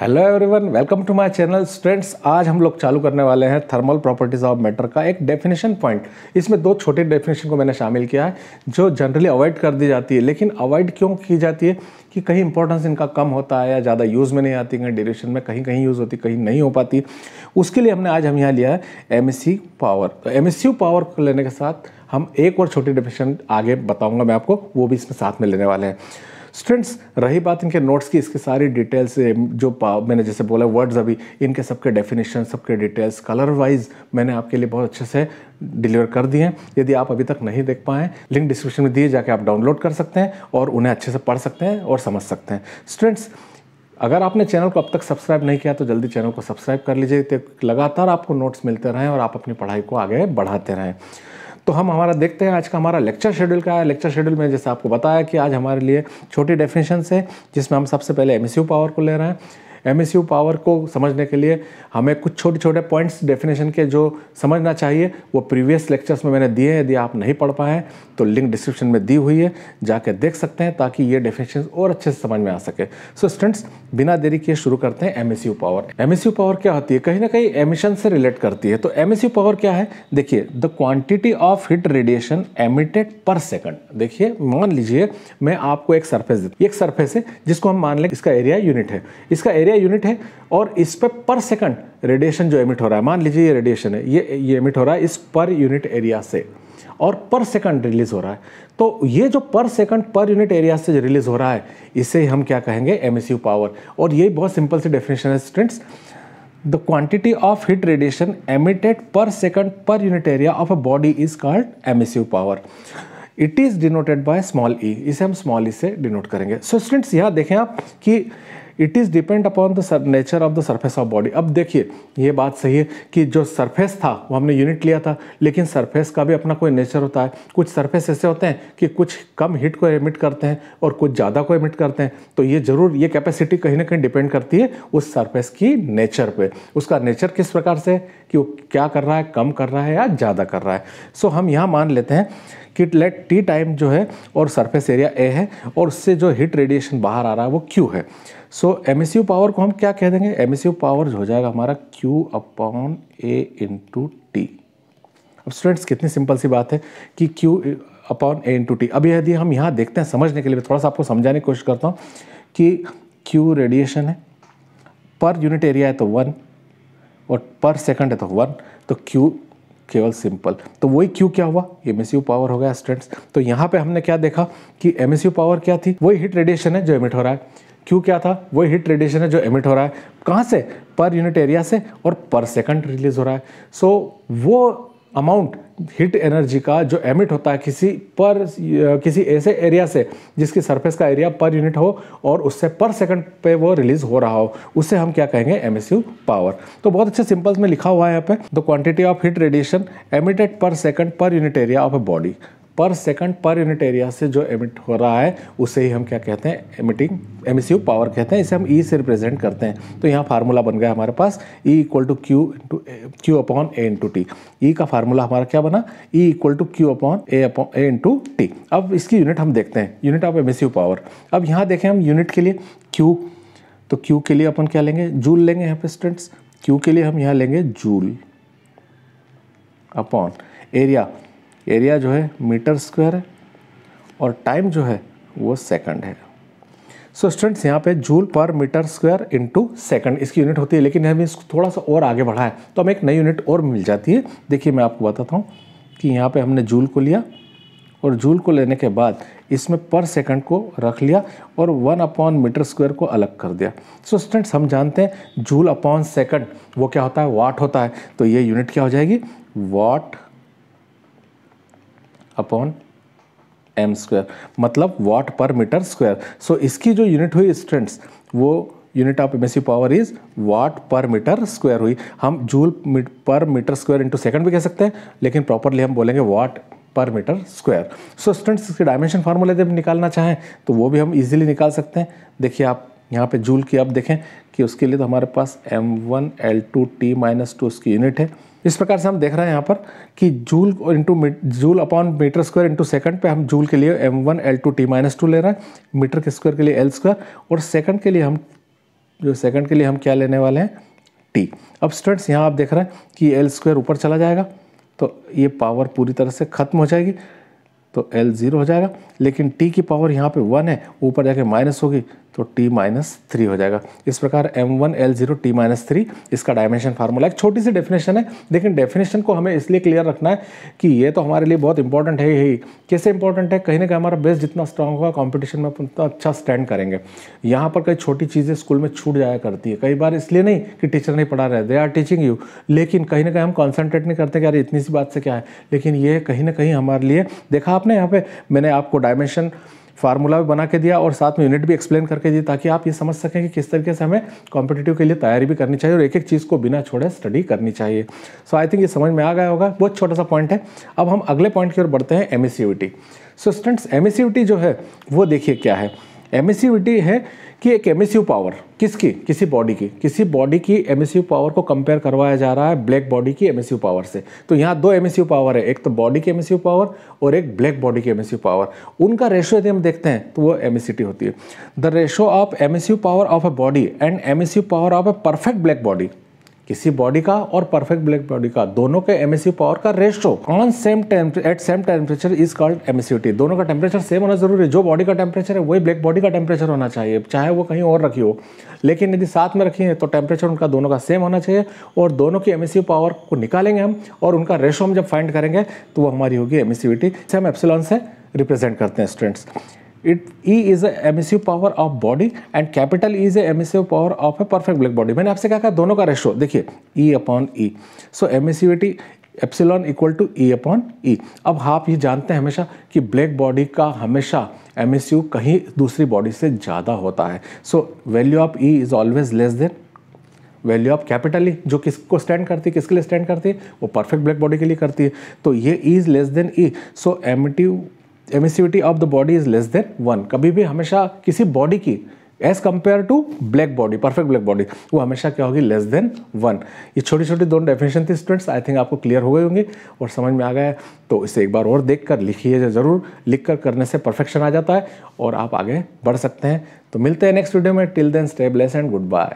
hello everyone welcome to my channel students आज हम लोग चालू करने वाले हैं थर्मल प्रॉपर्टीज़ ऑफ मैटर का एक डेफिनेशन पॉइंट इसमें दो छोटे डेफिनेशन को मैंने शामिल किया है जो जनरली अवॉइड कर दी जाती है लेकिन अवॉइड क्यों की जाती है कि कहीं इंपॉर्टेंस इनका कम होता है या ज़्यादा यूज़ में नहीं आती कहीं ड्यूरेशन में कहीं कहीं यूज़ होती कहीं नहीं हो पाती उसके लिए हमने आज हम यहाँ लिया है एम पावर तो एम पावर को लेने के साथ हम एक और छोटी डेफिनेशन आगे बताऊँगा मैं आपको वो भी इसमें साथ में लेने वाले हैं स्टूडेंट्स रही बात इनके नोट्स की इसकी सारी डिटेल्स जो मैंने जैसे बोला वर्ड्स अभी इनके सबके डेफिनेशन सबके डिटेल्स कलर वाइज मैंने आपके लिए बहुत अच्छे से डिलीवर कर दिए हैं यदि आप अभी तक नहीं देख पाए लिंक डिस्क्रिप्शन में दिए जाके आप डाउनलोड कर सकते हैं और उन्हें अच्छे से पढ़ सकते हैं और समझ सकते हैं स्टूडेंट्स अगर आपने चैनल को अब तक सब्सक्राइब नहीं किया तो जल्दी चैनल को सब्सक्राइब कर लीजिए तो लगातार आपको नोट्स मिलते रहें और आप अपनी पढ़ाई को आगे बढ़ाते रहें तो हम हमारा देखते हैं आज का हमारा लेक्चर शेड्यूल का है लेक्चर शेड्यूल में जैसे आपको बताया कि आज हमारे लिए छोटी डेफिनेशन है जिसमें हम सबसे पहले एम पावर को ले रहे हैं एम पावर को समझने के लिए हमें कुछ छोटे छोटे पॉइंट्स डेफिनेशन के जो समझना चाहिए वो प्रीवियस लेक्चर्स में मैंने दिए हैं यदि आप नहीं पढ़ पाए तो लिंक डिस्क्रिप्शन में दी हुई है जाके देख सकते हैं ताकि ये डेफिनेशन और अच्छे से समझ में आ सके सो so, स्टूडेंट्स बिना देरी किए शुरू करते हैं एम पावर एम पावर क्या होती है कहीं ना कहीं एमिशन से रिलेट करती है तो एम पावर क्या है देखिए the quantity of heat radiation emitted per second देखिए मान लीजिए मैं आपको एक सर्फेस देता एक सर्फेस है जिसको हम मान लें इसका एरिया यूनिट है इसका एरिया एरिया यूनिट है और इस पर पर सेकंड रेडिएशन जो एमिट हो रहा है मान लीजिए ये रेडिएशन है ये ये एमिट हो रहा है इस पर यूनिट एरिया से और पर सेकंड रिलीज हो रहा है तो ये जो पर सेकंड पर यूनिट एरिया से रिलीज हो रहा है इसे हम क्या कहेंगे एम पावर और ये बहुत सिंपल सी डेफिनेशन है students the quantity of heat radiation emitted per second per unit area of a body is called M power it is denoted by small E इसे हम स्मॉल ई e से denote करेंगे so students यहाँ देखें आप कि it is depend upon the nature of the surface of body अब देखिए ये बात सही है कि जो सरफेस था वो हमने यूनिट लिया था लेकिन सरफेस का भी अपना कोई नेचर होता है कुछ सरफेस ऐसे होते हैं कि कुछ कम हीट को एमिट करते हैं और कुछ ज़्यादा को एमिट करते हैं तो ये ज़रूर ये कैपेसिटी कहीं ना कहीं डिपेंड करती है उस सरफेस की नेचर पर उसका नेचर किस प्रकार से कि वो क्या कर रहा है कम कर रहा है या ज़्यादा कर रहा है सो so, हम यहाँ मान लेते हैं कि लेट टी टाइम जो है और सरफेस एरिया ए है और उससे जो हीट रेडिएशन बाहर आ रहा है वो क्यू है सो एम पावर को हम क्या कह देंगे एम पावर हो जाएगा हमारा Q upon A into T अब स्टूडेंट्स कितनी सिंपल सी बात है कि Q upon A into T अभी यदि हम यहाँ देखते हैं समझने के लिए थोड़ा सा आपको समझाने की कोशिश करता हूँ कि क्यू रेडिएशन है पर यूनिट एरिया है तो वन और पर सेकंड है तो वन तो क्यू केवल सिंपल तो वही क्यू क्या हुआ एम पावर हो गया स्टूडेंट्स तो यहाँ पे हमने क्या देखा कि एम पावर क्या थी वही हिट रेडिएशन है जो एमिट हो रहा है क्यू क्या था वही हिट रेडिएशन है जो एमिट हो रहा है कहाँ से पर यूनिट एरिया से और पर सेकंड रिलीज हो रहा है सो so, वो अमाउंट हीट एनर्जी का जो एमिट होता है किसी पर किसी ऐसे एरिया से जिसकी सरफेस का एरिया पर यूनिट हो और उससे पर सेकंड पे वो रिलीज हो रहा हो उससे हम क्या कहेंगे एम पावर तो बहुत अच्छे सिंपल्स में लिखा हुआ है यहाँ पे the quantity of heat radiation emitted per second per unit area of a body per second per unit area से जो एमिट हो रहा है उसे ही हम क्या कहते हैं एमिटिंग एमिसिव पावर कहते हैं इसे हम ई e से रिप्रेजेंट करते हैं तो यहाँ फार्मूला बन गया हमारे पास E equal to Q into Q upon A into T E का फार्मूला हमारा क्या बना E equal to Q upon A upon A into T अब इसकी यूनिट हम देखते हैं यूनिट ऑफ एमिसिव पावर अब यहाँ देखें हम यूनिट के लिए क्यू तो क्यू के लिए अपन क्या लेंगे जूल लेंगे यहाँ पे स्टूडेंट्स क्यू के लिए हम यहाँ लेंगे जूल अपॉन एरिया एरिया जो है मीटर स्क्वायर है और टाइम जो है वो सेकंड है सो so, स्टूडेंट्स यहाँ पे joule per metre square into second इसकी यूनिट होती है लेकिन हम इसको थोड़ा सा और आगे बढ़ा है तो हमें एक नई यूनिट और मिल जाती है देखिए मैं आपको बताता हूँ कि यहाँ पे हमने जूल को लिया और जूल को लेने के बाद इसमें पर सेकंड को रख लिया और वन अपॉन मीटर स्क्वायर को अलग कर दिया सो so, स्टूडेंट्स हम जानते हैं जूल अपॉन सेकंड वो क्या होता है वाट होता है तो ये यूनिट क्या हो जाएगी वाट अपॉन एम स्क्वायर मतलब वाट पर मीटर स्क्वायर सो इसकी जो यूनिट हुई स्ट्रेंट्स वो unit of M power is watt per metre square हुई हम joule per metre square into second भी कह सकते हैं लेकिन प्रॉपरली हम बोलेंगे watt per metre square so students इसके डायमेंशन फार्मूला जब निकालना चाहें तो वो भी हम इजीली निकाल सकते हैं देखिए आप यहाँ पे जूल की आप देखें कि उसके लिए तो हमारे पास M one L two T minus two उसकी यूनिट है इस प्रकार से हम देख रहे हैं यहाँ पर कि जूल और into joule upon metre square into second पे हम जूल के लिए M one L two T minus two ले रहे हैं मीटर के स्क्वायर के लिए एल स्क्वायर और सेकंड के लिए हम जो सेकंड के लिए हम क्या लेने वाले हैं टी अब स्टूडेंट्स यहाँ आप देख रहे हैं कि एल स्क्वायर ऊपर चला जाएगा तो ये पावर पूरी तरह से खत्म हो जाएगी तो एल ज़ीरो हो जाएगा लेकिन टी की पावर यहाँ पे वन है ऊपर जाके माइनस होगी तो टी माइनस थ्री हो जाएगा इस प्रकार M one L zero T minus three इसका डायमेंशन फार्मूला एक छोटी सी डेफिनेशन है लेकिन डेफिनेशन को हमें इसलिए क्लियर रखना है कि ये तो हमारे लिए बहुत इंपॉर्टेंट है ही कैसे इंपॉर्टेंट है कहीं ना कहीं हमारा बेस जितना स्ट्रांग होगा कॉम्पिटिशन में उतना अच्छा स्टैंड करेंगे यहाँ पर कई छोटी चीज़ें स्कूल में छूट जाया करती है कई बार इसलिए नहीं कि टीचर नहीं पढ़ा रहे दे आर टीचिंग यू लेकिन कहीं ना कहीं हम कॉन्सेंट्रेट नहीं करते कि यार इतनी सी बात से क्या है लेकिन ये कहीं ना कहीं हमारे लिए देखा आपने यहाँ पे मैंने आपको डायमेंशन फार्मूला भी बना के दिया और साथ में यूनिट भी एक्सप्लेन करके दी ताकि आप ये समझ सकें कि किस तरीके से हमें कॉम्पिटेटिव के लिए तैयारी भी करनी चाहिए और एक एक चीज़ को बिना छोड़े स्टडी करनी चाहिए सो आई थिंक ये समझ में आ गया होगा बहुत छोटा सा पॉइंट है अब हम अगले पॉइंट की ओर बढ़ते हैं एम सो स्टूडेंट्स एम जो है वो देखिए क्या है एमिसिविटी है कि एक एमिसिव पावर किसकी किसी बॉडी की किसी बॉडी की एमिसिव पावर को कंपेयर करवाया जा रहा है ब्लैक बॉडी की एमिसिव पावर से तो यहाँ दो एमिसिव पावर है एक तो बॉडी की एमिसिव पावर और एक ब्लैक बॉडी की एमिसिव पावर उनका रेशो यदि हम देखते हैं तो वो एमिसिटी होती है the ratio of emissive power of a body and emissive power of a perfect black body किसी बॉडी का और परफेक्ट ब्लैक बॉडी का दोनों के एमएसयू पावर का ratio on same at same temperature is called emissivity दोनों का temperature same होना जरूरी है जो बॉडी का टेम्परेचर है वही ब्लैक बॉडी का टेम्परेचर होना चाहिए चाहे वो कहीं और रखी हो लेकिन यदि साथ में रखी है तो टेम्परेचर उनका दोनों का सेम होना चाहिए और दोनों की एमएसयू पावर को निकालेंगे हम और उनका रेशो हम जब फाइंड करेंगे तो वो हमारी होगी एमएसयूटी से हम एप्सिलॉन से रिप्रेजेंट करते हैं students it E is a emissive power of body and capital is a emissive power of a perfect black body मैंने आपसे कहा था दोनों का रेशो देखिए E upon E so emissivity epsilon equal to E upon E अब आप ये जानते हैं हमेशा कि ब्लैक बॉडी का हमेशा एम कहीं दूसरी बॉडी से ज़्यादा होता है so value of E is always less than value of capital E जो किसको स्टैंड करती है किसके लिए स्टैंड करती है वो परफेक्ट ब्लैक बॉडी के लिए करती है तो ये E is less than E so emissive emissivity of the body is less than one कभी भी हमेशा किसी बॉडी की as compare to black body perfect black body वो हमेशा क्या होगी लेस देन वन ये छोटी छोटी दोनों डेफिनेशन थी स्टूडेंट्स आई थिंक आपको क्लियर हो गई होंगी और समझ में आ गया है तो इसे एक बार और देख कर लिखिए ज़रूर लिख कर करने से परफेक्शन आ जाता है और आप आगे बढ़ सकते हैं तो मिलते हैं नेक्स्ट वीडियो में till then stay blessed and good bye